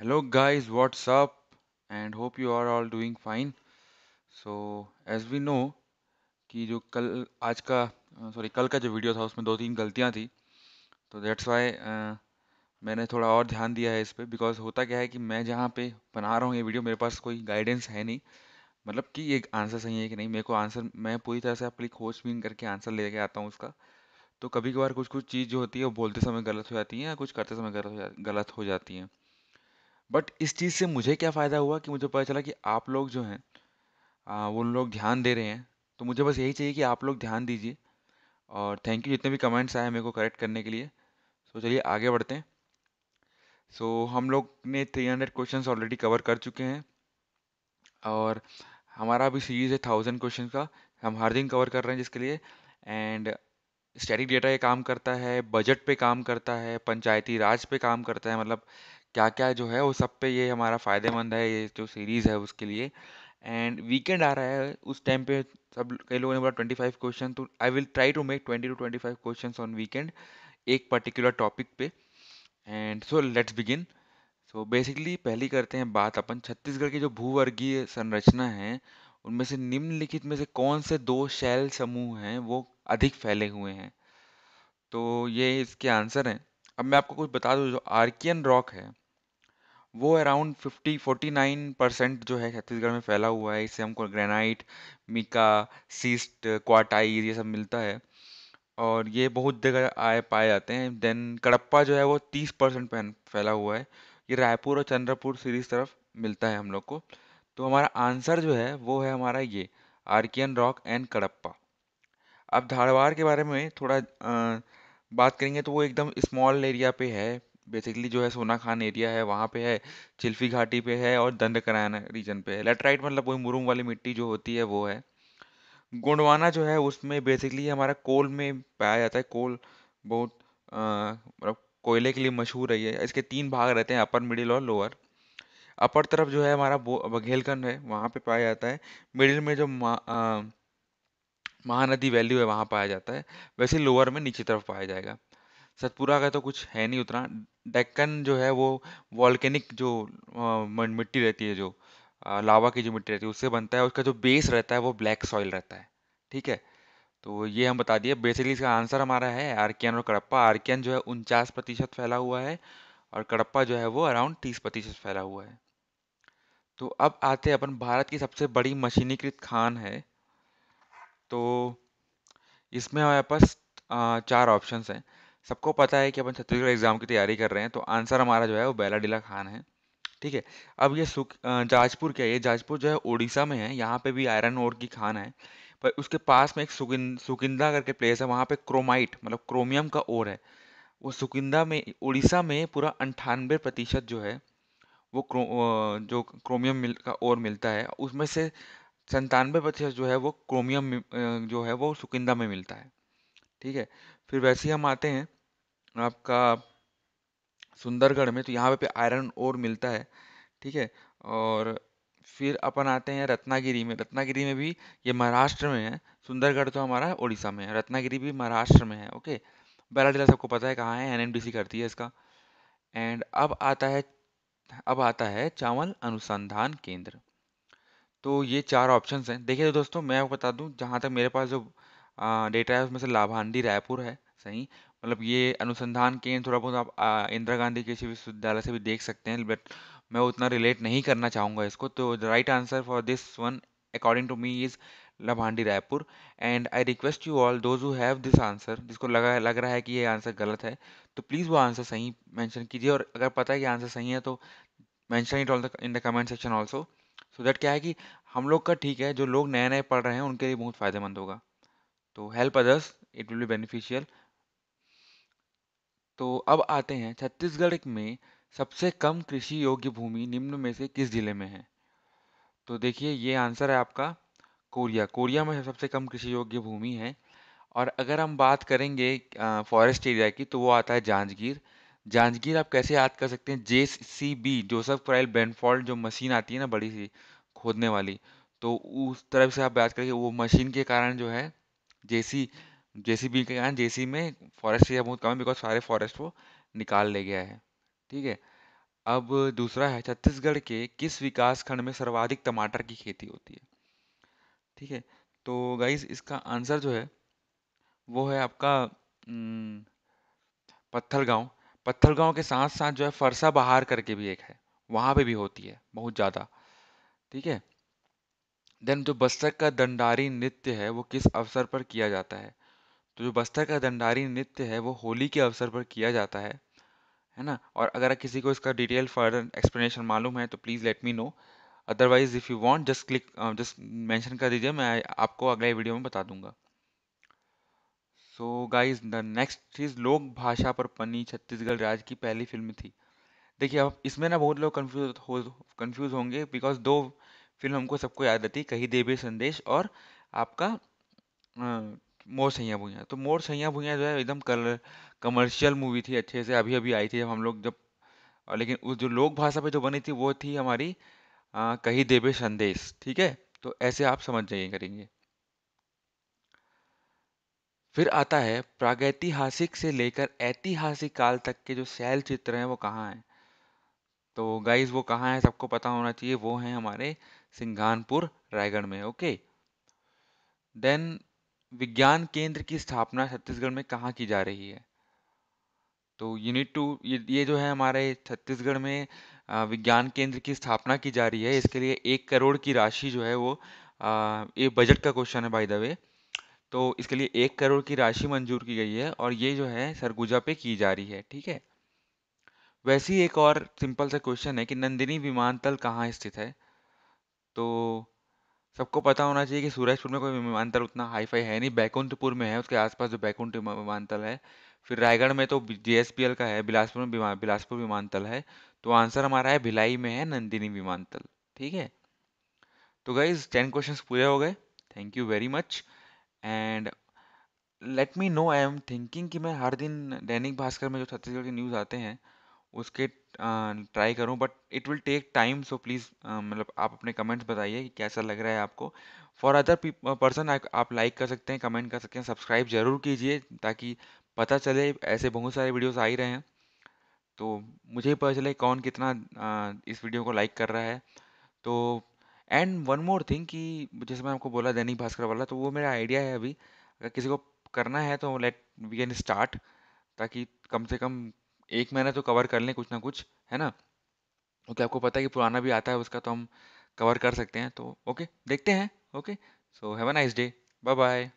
hello guys what's up and hope you are all doing fine so as we know कि जो कल आज का सॉरी uh, कल का जो वीडियो था उसमें दो तीन गलतियां थी तो दैट्स वाई uh, मैंने थोड़ा और ध्यान दिया है इस पर बिकॉज होता क्या है कि मैं जहाँ पे बना रहा हूँ ये वीडियो मेरे पास कोई गाइडेंस है नहीं मतलब कि ये आंसर सही है कि नहीं मेरे को आंसर मैं पूरी तरह से अपनी खोज बीन करके आंसर लेके आता हूँ उसका तो कभी कभार कुछ कुछ चीज़ जो होती है वो बोलते समय गलत हो जाती है या कुछ करते समय गलत हो गलत हो जाती है बट इस चीज़ से मुझे क्या फ़ायदा हुआ कि मुझे पता चला कि आप लोग जो हैं उन वो लोग ध्यान दे रहे हैं तो मुझे बस यही चाहिए कि आप लोग ध्यान दीजिए और थैंक यू जितने भी कमेंट्स आए मेरे को करेक्ट करने के लिए सो चलिए आगे बढ़ते हैं सो so, हम लोग ने three hundred question already cover कर चुके हैं और हमारा अभी सीरीज़ है थाउजेंड क्वेश्चन का हम हर दिन कवर कर रहे हैं जिसके लिए एंड स्टैटिक डेटा ये काम करता है बजट पे काम करता है पंचायती राज पे काम करता है मतलब क्या क्या जो है वो सब पे ये हमारा फ़ायदेमंद है ये जो सीरीज़ है उसके लिए एंड वीकेंड आ रहा है उस टाइम पे सब कई लोगों ने बोला ट्वेंटी फाइव क्वेश्चन तो I will try to make twenty two twenty five question on weekend एक पर्टिकुलर टॉपिक पे and so let's begin so basically पहली करते हैं बात अपन छत्तीसगढ़ की जो भूवर्गीय संरचना है उनमें से निम्नलिखित में से कौन से दो शैल समूह हैं वो अधिक फैले हुए हैं तो ये इसके आंसर हैं अब मैं आपको कुछ बता दूँ जो आर्कियन रॉक है वो around fifty forty nine percent जो है छत्तीसगढ़ में फैला हुआ है इससे हमको ग्रेनाइट मिका सीस्ट क्वाटाइज ये सब मिलता है और ये बहुत जगह आए पाए जाते हैं देन कड़प्पा जो है वो तीस परसेंट फैला हुआ है ये रायपुर और चंद्रपुर सीरीज तरफ मिलता है हम लोग को तो हमारा आंसर जो है वो है हमारा ये आर्कियन रॉक एंड कड़प्पा अब धारवाड़ के बारे में थोड़ा आ, बात करेंगे तो वो एकदम स्मॉल एरिया पे है बेसिकली जो है सोना खान एरिया है वहाँ पे है चिल्फी घाटी पे है और दंड कराना रीजन पे है लेटराइट मतलब वही मुरुम वाली मिट्टी जो होती है वो है गोंडवाना जो है उसमें बेसिकली हमारा कोल में पाया जाता है कोल बहुत मतलब कोयले के लिए मशहूर है इसके तीन भाग रहते हैं अपर मिडिल और लोअर अपर तरफ जो है हमारा बघेलखंड है वहाँ पे पाया जाता है मिडिल में जो महानदी वैल्यू है वहाँ पाया जाता है वैसे लोअर में नीचे तरफ पाया जाएगा सतपुरा का तो कुछ है नहीं उतना डेक्कन जो है वो वॉल्केनिक जो मिट्टी रहती है जो लावा की जो मिट्टी रहती है उससे बनता है उसका जो बेस रहता है वो ब्लैक सॉइल रहता है ठीक है तो ये हम बता दिए बेसिकली इसका आंसर हमारा है आर्कियन और कड़प्पा आर्कियन जो है उनचास प्रतिशत फैला हुआ है और कड़प्पा जो है वो अराउंड तीस प्रतिशत फैला हुआ है तो अब आते हैं अपन भारत की सबसे बड़ी मशीनीकृत खान है तो इसमें हमारे पास चार ऑप्शन हैं सबको पता है कि अपन छत्तीसगढ़ एग्ज़ाम की तैयारी कर रहे हैं तो आंसर हमारा जो है वो बैलाडीला खान है ठीक है अब ये सुख जाजपुर क्या है ये जाजपुर जो है उड़ीसा में है यहाँ पे भी आयरन ओर की खान है पर उसके पास में एक सुकिन सुकिंदा करके प्लेस है वहाँ पे क्रोमाइट मतलब क्रोमियम का ओर है वो सुकिंदा में उड़ीसा में पूरा अंठानवे प्रतिशत जो है वो क्रो, जो क्रोमियम मिल का और मिलता है उसमें से संतानवे प्रतिशत जो है वो क्रोमियम जो है वो सुकिंदा में मिलता है ठीक है फिर वैसे ही हम आते हैं आपका सुंदरगढ़ में तो यहाँ पे आयरन और मिलता है ठीक है और फिर अपन आते हैं रत्नागिरी में रत्नागिरी में भी ये महाराष्ट्र में है सुंदरगढ़ तो हमारा उड़ीसा में है रत्नागिरी भी महाराष्ट्र में है ओके बैराडीला सबको पता है कहाँ है एन करती है इसका एंड अब आता है अब आता है चावल अनुसंधान केंद्र तो ये चार ऑप्शन हैं देखिए दोस्तों मैं आपको बता दूं जहाँ तक मेरे पास जो डेटा है उसमें से लाभांडी रायपुर है सही मतलब ये अनुसंधान केंद्र थोड़ा बहुत आप इंदिरा गांधी कृषि विश्वविद्यालय से भी देख सकते हैं बट मैं उतना रिलेट नहीं करना चाहूँगा इसको तो the right answer for this one according to me is Labhandi Raipur and I request you all those who have this answer जिसको लगा लग रहा है कि ये आंसर गलत है तो प्लीज़ वो आंसर सही मेंशन कीजिए और अगर पता है कि आंसर सही है तो mention it all the in the comment section also so that क्या है कि हम लोग का ठीक है जो लोग नए नए पढ़ रहे हैं उनके लिए बहुत फ़ायदेमंद होगा तो help others it will be beneficial तो अब आते हैं छत्तीसगढ़ में सबसे कम कृषि योग्य भूमि निम्न में से किस जिले में है तो देखिए ये आंसर है आपका कोरिया कोरिया में सबसे कम कृषि योग्य भूमि है और अगर हम बात करेंगे फॉरेस्ट एरिया की तो वो आता है जांजगीर जांजगीर आप कैसे याद कर सकते हैं जे सी बी जोसफ क्राइल ब्रैनफॉल्ड जो मशीन आती है ना बड़ी सी खोदने वाली तो उस तरफ से आप याद करेंगे वो मशीन के कारण जो है जे सी जे सी बी के कारण जे सी में फॉरेस्ट एरिया बहुत कम है बिकॉज सारे फॉरेस्ट वो निकाल ले गया है ठीक है अब दूसरा है छत्तीसगढ़ के किस विकास खंड में सर्वाधिक टमाटर की खेती होती है ठीक है तो गाइज इसका आंसर जो है वो है आपका हम्म, पत्थर गाँव पत्थर गाँव के साथ साथ जो है फरसा बहार करके भी एक है वहाँ पे भी होती है बहुत ज़्यादा ठीक है देन जो बस्तर का दंडारी नृत्य है वो किस अवसर पर किया जाता है तो जो बस्तर का दंडारी नृत्य है वो होली के अवसर पर किया जाता है है ना और अगर किसी को इसका डिटेल फर्दर एक्सप्लेनेशन मालूम है तो please let me know otherwise if you want just click just mention कर दीजिए मैं आपको अगले वीडियो में बता दूंगा so guys the next is लोक भाषा पर पनी छत्तीसगढ़ राज्य की पहली फिल्म थी देखिए अब इसमें ना बहुत लोग कन्फ्यूज हो कन्फ्यूज होंगे बिकॉज दो फिल्म हमको सबको याद आती है कही देवी संदेश और आपका मोर सैया भूया तो मोर सैया भूया जो है एकदम कलर कमर्शियल मूवी थी अच्छे से अभी अभी आई थी जब हम लोग जब लेकिन उस जो लोक भाषा पे जो बनी थी वो थी हमारी कही देवे संदेश ठीक है तो ऐसे आप समझ जाइए करेंगे फिर आता है प्रागैतिहासिक से लेकर ऐतिहासिक काल तक के जो शैल चित्र हैं वो कहाँ हैं तो गाइज वो कहाँ हैं सबको पता होना चाहिए वो हैं हमारे सिंघानपुर रायगढ़ में ओके देन विज्ञान केंद्र की स्थापना छत्तीसगढ़ में कहाँ की जा रही है तो यूनिट टू ये जो है हमारे छत्तीसगढ़ में विज्ञान केंद्र की स्थापना की जा रही है इसके लिए एक करोड़ की राशि जो है वो ये बजट का क्वेश्चन है बाय द वे तो इसके लिए एक करोड़ की राशि मंजूर की गई है और ये जो है सरगुजा पे की जा रही है ठीक है वैसे ही एक और सिंपल सा क्वेश्चन है कि नंदिनी विमानतल कहाँ स्थित है तो सबको पता होना चाहिए कि सूरजपुर में कोई विमानतल उतना हाईफाई है नहीं बैकुंठपुर में है उसके आसपास जो बैकुंठ विमानतल है फिर रायगढ़ में तो जे का है बिलासपुर में बिलासपुर विमानतल है तो आंसर हमारा है भिलाई में है नंदिनी विमानतल ठीक है तो गाइज टेन क्वेश्चंस पूरे हो गए thank you very much and let me know I am thinking कि मैं हर दिन दैनिक भास्कर में जो छत्तीसगढ़ के न्यूज़ आते हैं उसके ट्राई करूं but it will take time so please मतलब आप अपने कमेंट्स बताइए कि कैसा लग रहा है आपको फॉर अदर पर्सन आप लाइक कर सकते हैं कमेंट कर सकते हैं सब्सक्राइब जरूर कीजिए ताकि पता चले ऐसे बहुत सारे वीडियोस आ ही रहे हैं तो मुझे ही पता चला कौन कितना इस वीडियो को लाइक कर रहा है तो एंड वन मोर थिंग कि जैसे मैं आपको बोला दैनिक भास्कर वाला तो वो मेरा आइडिया है अभी अगर किसी को करना है तो लेट वी कैन स्टार्ट ताकि कम से कम एक महीना तो कवर कर लें कुछ ना कुछ है ना क्योंकि आपको पता है कि पुराना भी आता है उसका तो हम कवर कर सकते हैं तो ओके देखते हैं okay so have a nice day bye bye